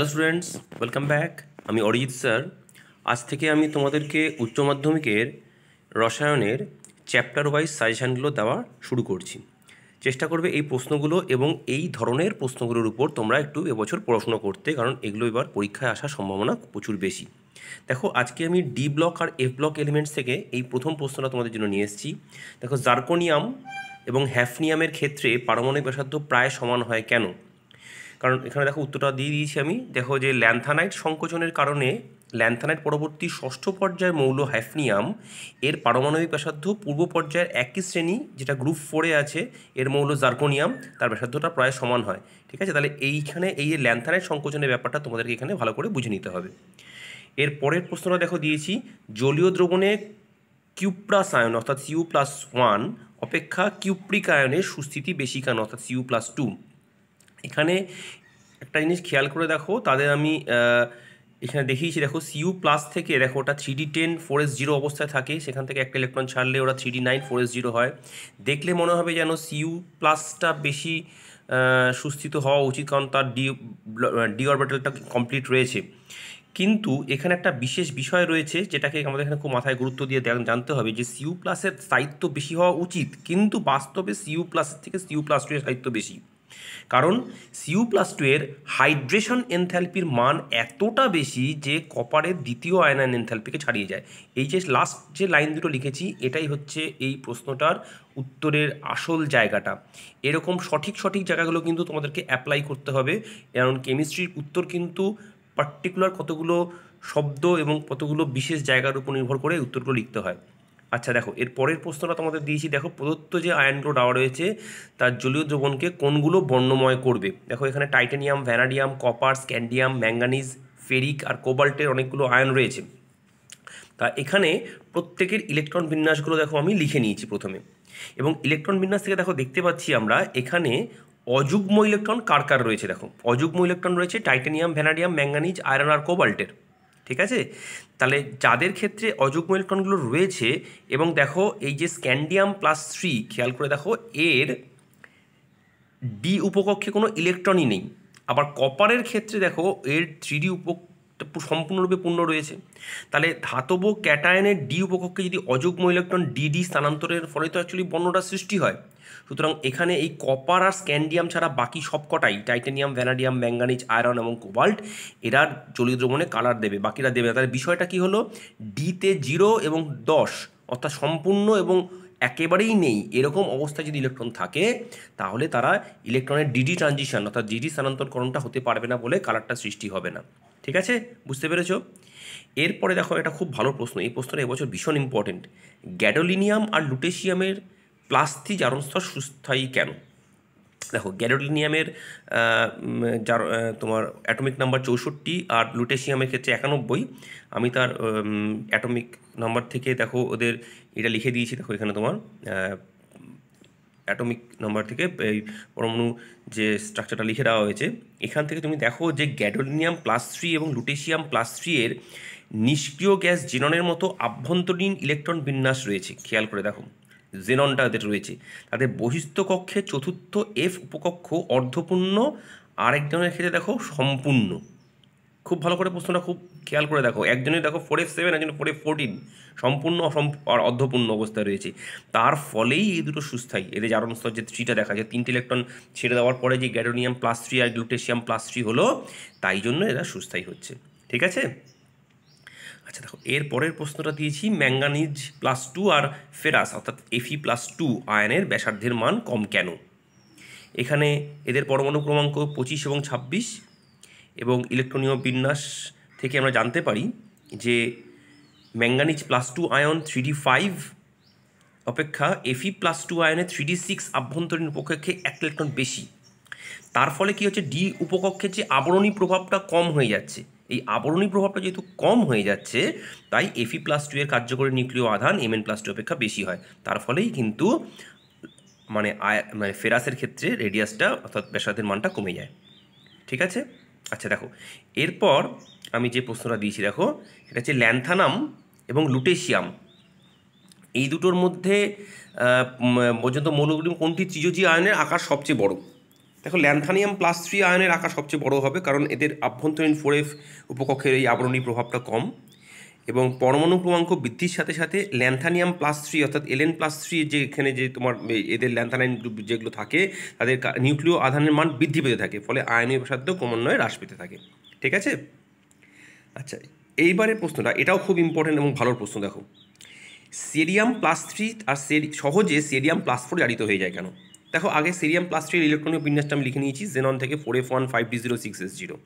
hello students welcome back আমি Arijit sir আজ থেকে আমি তোমাদেরকে উচ্চ মাধ্যমিকের রসায়নের চ্যাপ্টার ওয়াইজ সাজেশানগুলো দেওয়া শুরু করছি চেষ্টা করবে এই প্রশ্নগুলো এবং এই ধরনের প্রশ্নগুলোর উপর তোমরা একটু এবছর পড়াশুনো করতে কারণ এগুলো এবার পরীক্ষায় আসার সম্ভাবনা প্রচুর বেশি দেখো আজকে আমি ডি ব্লক আর এফ ব্লক এলিমেন্টস থেকে এই প্রথম প্রশ্নটা তোমাদের জন্য নিয়ে এসেছি দেখো জার্কোনিয়াম এবং হ্যাফনিয়ামের ক্ষেত্রে পারমাণবিক ব্যাসার্ধ প্রায় সমান হয় কেন কারণ এখানে দেখো উত্তরটা দিয়ে দিয়েছি আমি দেখো যে ল্যান্থানাইট সংকোচনের কারণে ল্যান্থানাইট পরবর্তী ষষ্ঠ পর্যায়ের মৌল হ্যাফনিয়াম এর পারমাণবিক ব্যাসার্ধ পূর্ব পর্যায়ের একই শ্রেণী যেটা গ্রুপ ফোরে আছে এর মৌল জার্কোনিয়াম তার ব্যাসার্ধটা প্রায় সমান হয় ঠিক আছে তাহলে এইখানে এই ল্যান্থানাইট সংকোচনের ব্যাপারটা তোমাদেরকে এখানে ভালো করে বুঝে নিতে হবে এর পরের প্রশ্নটা দেখো দিয়েছি জলীয় দ্রবণে কিউপ্রাস আয়ন অর্থাৎ সিউ প্লাস ওয়ান অপেক্ষা কিউপ্রিক আয়নের সুস্থিতি বেশি কেন অর্থাৎ সিউ প্লাস টু এখানে একটা জিনিস খেয়াল করে দেখো তাদের আমি এখানে দেখিয়েছি দেখো সিইউ প্লাস থেকে দেখো ওটা three D ten four S zero অবস্থায় থাকে সেখান থেকে একটা ইলেকট্রন ছাড়লে ওরা three D nine four S zero হয় দেখলে মনে হবে যেন সিইউ প্লাসটা বেশি সুস্থিত হওয়া উচিত কারণ তার ডি ডি অরবিটালটা কমপ্লিট রয়েছে কিন্তু এখানে একটা বিশেষ বিষয় রয়েছে যেটাকে আমাদের এখানে খুব মাথায় গুরুত্ব দিয়ে জানতে হবে যে সিইউ প্লাসের স্থায়িত্ব বেশি হওয়া উচিত কিন্তু বাস্তবে সিইউ প্লাসের থেকে সিইউ প্লাস টু সাহিত্য বেশি কারণ সিউ প্লাস টু এর হাইড্রেশন এনথ্যালপির মান এতটা বেশি যে কপারের দ্বিতীয় আয়নায়ন এনথ্যালপিকে ছাড়িয়ে যায় এই যে লাস্ট যে লাইন দুটো লিখেছি এটাই হচ্ছে এই প্রশ্নটার উত্তরের আসল জায়গাটা এরকম সঠিক সঠিক জায়গাগুলো কিন্তু তোমাদেরকে অ্যাপ্লাই করতে হবে কারণ কেমিস্ট্রির উত্তর কিন্তু পার্টিকুলার কতগুলো শব্দ এবং কতগুলো বিশেষ জায়গার উপর নির্ভর করে উত্তরগুলো লিখতে হয় আচ্ছা দেখো এর পরের প্রশ্নটা তোমাদের দিয়েছি দেখো প্রদত্ত যে আয়নগুলো দেওয়া রয়েছে তার জলীয় দ্রবণকে কোনগুলো বর্ণময় করবে দেখো এখানে titanium vanadium copper scandium manganese ferric আর কোবাল্টের অনেকগুলো আয়ন রয়েছে তা এখানে প্রত্যেকের ইলেকট্রন বিন্যাসগুলো দেখো আমি লিখে নিয়েছি প্রথমে এবং ইলেকট্রন বিন্যাস থেকে দেখো দেখতে পাচ্ছি আমরা এখানে অযুগ্ম ইলেকট্রন কার কার রয়েছে দেখো অযুগ্ম ইলেকট্রন রয়েছে টাইটানিয়াম ভ্যানাডিয়াম ম্যাঙ্গানিজ আয়রন আর কোবাল্টের ঠিক আছে তাহলে যাদের ক্ষেত্রে অযুগ্ম ইলেকট্রনগুলো রয়েছে এবং দেখো এই যে স্ক্যান্ডিয়াম প্লাস থ্রি খেয়াল করে দেখো এর ডি উপকক্ষে কোনো ইলেকট্রনই নেই আবার কপারের ক্ষেত্রে দেখো এর থ্রি ডি উপ সম্পূর্ণরূপে পূর্ণ রয়েছে তাহলে ধাতব ক্যাটায়নের ডি উপকক্ষে যদি অযুগ্ম ইলেকট্রন ডিডি স্থানান্তরের ফলে তো অ্যাকচুয়ালি বর্ণটা সৃষ্টি হয় সুতরাং এখানে এই কপার আর স্ক্যান্ডিয়াম ছাড়া বাকি সবকটাই টাইটানিয়াম ভ্যানাডিয়াম ম্যাঙ্গানিজ আয়রন এবং কোবাল্ট এরা জলীয় কালার দেবে বাকিরা দেবে তাহলে বিষয়টা কি হলো ডিতে জিরো এবং দশ অর্থাৎ সম্পূর্ণ এবং একেবারেই নেই এরকম অবস্থায় যদি ইলেকট্রন থাকে তাহলে তারা ইলেকট্রনের ডিডি ট্রানজিশন অর্থাৎ ডিডি স্থানান্তরকরণটা হতে পারবে না বলে কালারটা সৃষ্টি হবে না ঠিক আছে বুঝতে পেরেছ এরপরে দেখো এটা খুব ভালো প্রশ্ন এই প্রশ্নটা এবছর ভীষণ ইম্পর্টেন্ট গ্যাডোলিনিয়াম আর লুটেশিয়ামের প্লাস্তি জারণস্তর সুস্থায়ী কেন দেখো গ্যাডোলিনিয়ামের যার তোমার অ্যাটমিক নাম্বার চৌষট্টি আর লুটেশিয়ামের ক্ষেত্রে একানব্বই আমি তার অ্যাটমিক নাম্বার থেকে দেখো ওদের এটা লিখে দিয়েছি দেখো এখানে তোমার অ্যাটমিক নাম্বার থেকে এই পরমাণু যে স্ট্রাকচারটা লিখে দেওয়া হয়েছে এখান থেকে তুমি দেখো যে গ্যাডোলিনিয়াম প্লাস থ্রি এবং লুটেশিয়াম প্লাস থ্রি এর নিষ্ক্রিয় গ্যাস জেননের মতো আভ্যন্তরীণ ইলেকট্রন বিন্যাস রয়েছে খেয়াল করে দেখো জেননটা তাদের রয়েছে তাদের বহিস্থ কক্ষে চতুর্থ এফ উপকক্ষ অর্ধপূর্ণ আরেকজনের ক্ষেত্রে দেখো সম্পূর্ণ খুব ভালো করে প্রশ্নটা খুব খেয়াল করে দেখো একজনের দেখো ফোর এফ সেভেন একজন ফোর এফ ফোরটিন সম্পূর্ণ অর্ধপূর্ণ অবস্থায় রয়েছে তার ফলেই এই দুটো সুস্থায়ী এদের জারণ স্তর যে থ্রিটা দেখা যায় তিনটে ইলেকট্রন ছেড়ে দেওয়ার পরে যে গ্যাডোনিয়াম প্লাস থ্রি আর গ্লুটেশিয়াম প্লাস থ্রি হলো তাই জন্য এরা সুস্থায়ী হচ্ছে ঠিক আছে আচ্ছা দেখো এর পরের প্রশ্নটা দিয়েছি ম্যাঙ্গানিজ প্লাস টু আর ফেরাস অর্থাৎ এফি প্লাস টু আয়নের ব্যাসার্ধের মান কম কেন এখানে এদের পরমাণু ক্রমাঙ্ক পঁচিশ এবং ছাব্বিশ এবং ইলেকট্রনীয় বিন্যাস থেকে আমরা জানতে পারি যে manganese plus two ion three D five অপেক্ষা এফি প্লাস টু আয়নে থ্রি ডি সিক্স আভ্যন্তরীণ উপকক্ষে এক ইলেকট্রন বেশি তার ফলে কী হচ্ছে ডি উপকক্ষের যে আবরণী প্রভাবটা কম হয়ে যাচ্ছে এই আবরণী প্রভাবটা যেহেতু কম হয়ে যাচ্ছে তাই এফি প্লাস টু এর কার্যকরী নিউক্লিয় আধান এম এন প্লাস টু অপেক্ষা বেশি হয় তার ফলেই কিন্তু মানে আয় মানে ফেরাসের ক্ষেত্রে রেডিয়াসটা অর্থাৎ ব্যাসার্ধের মানটা কমে যায় ঠিক আছে আচ্ছা দেখো এরপর আমি যে প্রশ্নটা দিয়েছি দেখো এটা হচ্ছে ল্যান্থানাম এবং লুটেশিয়াম এই দুটোর মধ্যে পর্যন্ত মৌলগুলি কোনটি চিজোজি আয়নের আকার সবচেয়ে বড় দেখো ল্যান্থানিয়াম প্লাস থ্রি আয়নের আকার সবচেয়ে বড় হবে কারণ এদের আভ্যন্তরীণ ফোরেফ উপকক্ষের এই আবরণী প্রভাবটা কম এবং পরমাণু ক্রমাঙ্ক বৃদ্ধির সাথে সাথে ল্যান্থানিয়াম প্লাস থ্রি অর্থাৎ এলএন প্লাস থ্রি যে এখানে যে তোমার এদের ল্যান্থানাইন গ্রুপ যেগুলো থাকে তাদের নিউক্লিয় আধানের মান বৃদ্ধি পেতে থাকে ফলে আয়নীয় সাধ্য ক্রমান্বয়ে হ্রাস পেতে থাকে ঠিক আছে আচ্ছা এইবারে প্রশ্নটা এটাও খুব ইম্পর্টেন্ট এবং ভালো প্রশ্ন দেখো সেরিয়াম প্লাস থ্রি আর সহজে সেরিয়াম প্লাস ফোর জারিত হয়ে যায় কেন দেখো আগে সেরিয়াম প্লাস থ্রির ইলেকট্রনিক বিন্যাসটা আমি লিখে নিয়েছি জেনন থেকে four F one five D zero six S zero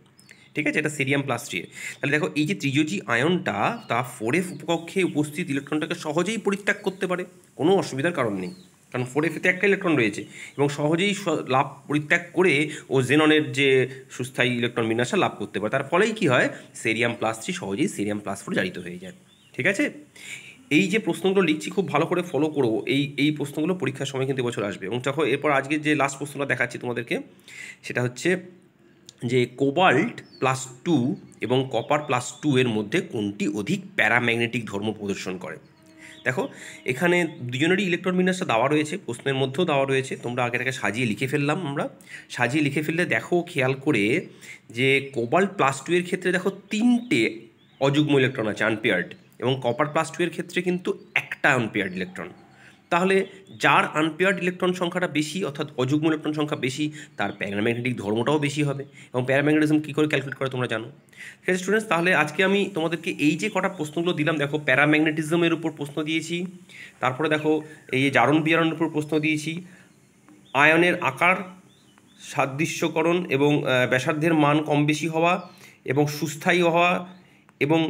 ঠিক আছে এটা সিরিয়াম প্লাস থ্রি তাহলে দেখো এই যে ত্রিজোজি আয়নটা তা ফোর এফ উপকক্ষে উপস্থিত ইলেকট্রনটাকে সহজেই পরিত্যাগ করতে পারে কোনো অসুবিধার কারণ নেই কারণ ফোর ফেতে একটা ইলেকট্রন রয়েছে এবং সহজেই লাভ পরিত্যাগ করে ও জেননের যে সুস্থায়ী ইলেকট্রন বিন্যাসা লাভ করতে পারে তার ফলেই কী হয় সেরিয়াম প্লাস থ্রি সহজেই সেরিয়াম প্লাস ফোর জারিত হয়ে যায় ঠিক আছে এই যে প্রশ্নগুলো লিখছি খুব ভালো করে ফলো করো এই এই প্রশ্নগুলো পরীক্ষার সময় কিন্তু বছর আসবে এবং যখন এরপর আজকে যে লাস্ট প্রশ্নটা দেখাচ্ছি তোমাদেরকে সেটা হচ্ছে যে কোবাল্ট প্লাস টু এবং কপার প্লাস টু এর মধ্যে কোনটি অধিক প্যারাম্যাগনেটিক ধর্ম প্রদর্শন করে দেখো এখানে দুজনেরই ইলেকট্রন বিন্যাসটা দেওয়া রয়েছে প্রশ্নের মধ্যেও দেওয়া রয়েছে তোমরা আগে আগে সাজিয়ে লিখে ফেললাম আমরা সাজিয়ে লিখে ফেললে দেখো খেয়াল করে যে কোবাল্ট প্লাস টু এর ক্ষেত্রে দেখো তিনটে অযুগ্ম ইলেকট্রন আছে আনপেয়ার্ড এবং কপার প্লাস টু এর ক্ষেত্রে কিন্তু একটা আনপেয়ার্ড ইলেকট্রন তাহলে যার আনপেয়ার্ড ইলেকট্রন সংখ্যাটা বেশি অর্থাৎ অযুগ্ম ইলেকট্রন সংখ্যা বেশি তার প্যারাম্যাগনেটিক ধর্মটাও বেশি হবে এবং প্যারাম্যাগনেটিজম কী করে ক্যালকুলেট করে তোমরা জানো ঠিক আছে স্টুডেন্টস তাহলে আজকে আমি তোমাদেরকে এই যে কটা প্রশ্নগুলো দিলাম দেখো প্যারাম্যাগনেটিজমের উপর প্রশ্ন দিয়েছি তারপরে দেখো এই জারণ বিয়ারণের উপর প্রশ্ন দিয়েছি আয়নের আকার সাদৃশ্যকরণ এবং ব্যাসার্ধের মান কম বেশি হওয়া এবং সুস্থায়ী হওয়া এবং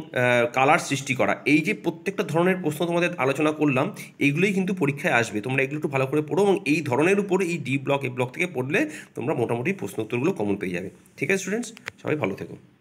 কালার সৃষ্টি করা এই যে প্রত্যেকটা ধরনের প্রশ্ন তোমাদের আলোচনা করলাম এইগুলোই কিন্তু পরীক্ষায় আসবে তোমরা এগুলো একটু ভালো করে পড়ো এবং এই ধরনের উপরে এই ডি ব্লক এ ব্লক থেকে পড়লে তোমরা মোটামুটি প্রশ্ন উত্তরগুলো কমন পেয়ে যাবে ঠিক আছে স্টুডেন্টস সবাই ভালো থেকো